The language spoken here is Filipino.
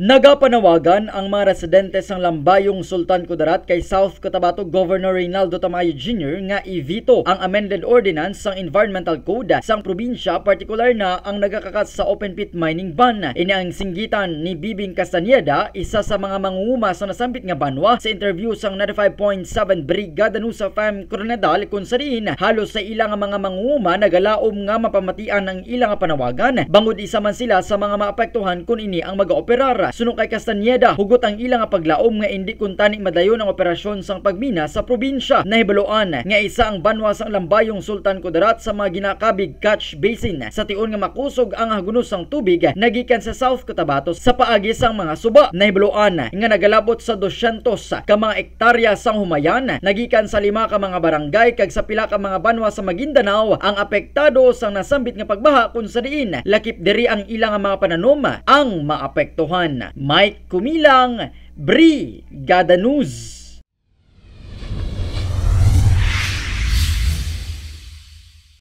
Nagapanawagan ang mga residente ng Lambayong Sultan Kudarat kay South Cotabato Governor Reynaldo Tamayo Jr. nga i-veto ang amended ordinance ng Environmental Code sa probinsya partikular na ang nagkakakas sa open pit mining ban. Ini ang singgitan ni Bibing Castaneda, isa sa mga mangunguma sa nasambit nga banwa sa interview sa 95.7 Brigada Nusa Fam Coronadal kung sariin halos sa ilang mga mangunguma nagalaom nga mapamatian ang ilang panawagan bangod isa man sila sa mga maapektuhan kung ini ang mag-ooperar. Rivera suno kay Castaneda hugot ang ilang paglaom nga indi kuntani madayon ang operasyon sang pagmina sa probinsya na nahibaloan nga isa ang banwa sang lambayong Sultan Kudarat sa mga ginakabig catch basin sa tiun nga makusog ang hagunos sang tubig nagikan sa South Cotabato sa paagi sang mga suba na nahibaloan nga nagalabot sa 200 ka mga ektarya sang humayan nagikan sa lima ka mga barangay kag sa pila ka mga banwa sa Maguindanao ang apektado sang nasambit nga pagbaha kun sa diin lakip diri ang ilang mga pananom ang maapektuhan Mike Kumilang, Bri Gadanuz,